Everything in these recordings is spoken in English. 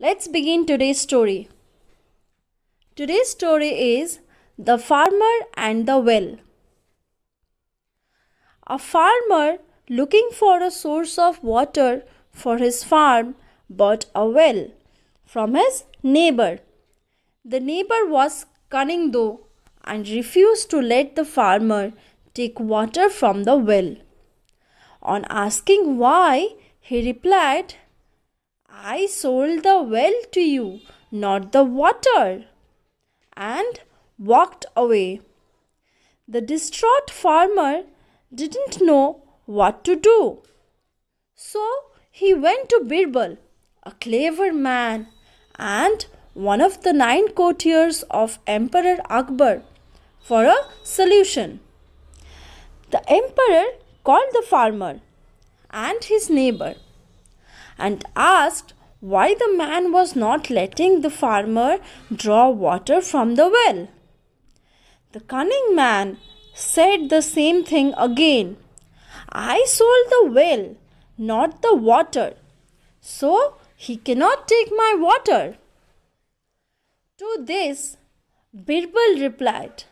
Let's begin today's story. Today's story is The Farmer and the Well. A farmer looking for a source of water for his farm bought a well from his neighbor. The neighbor was cunning though and refused to let the farmer take water from the well. On asking why, he replied, I sold the well to you, not the water, and walked away. The distraught farmer didn't know what to do. So he went to Birbal, a clever man, and one of the nine courtiers of Emperor Akbar, for a solution. The emperor called the farmer and his neighbor and asked why the man was not letting the farmer draw water from the well. The cunning man said the same thing again. I sold the well, not the water, so he cannot take my water. To this, Birbal replied,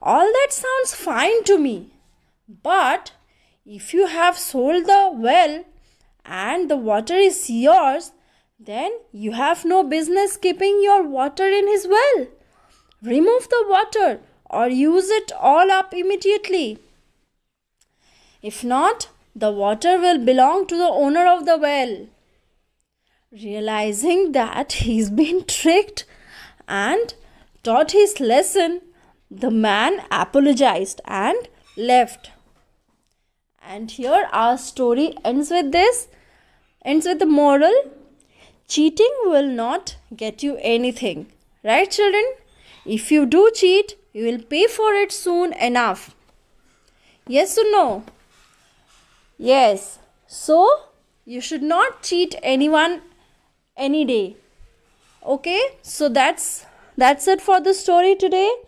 All that sounds fine to me, but if you have sold the well, and the water is yours, then you have no business keeping your water in his well. Remove the water or use it all up immediately. If not, the water will belong to the owner of the well. Realizing that he's been tricked and taught his lesson, the man apologized and left and here our story ends with this ends with the moral cheating will not get you anything right children if you do cheat you will pay for it soon enough yes or no yes so you should not cheat anyone any day okay so that's that's it for the story today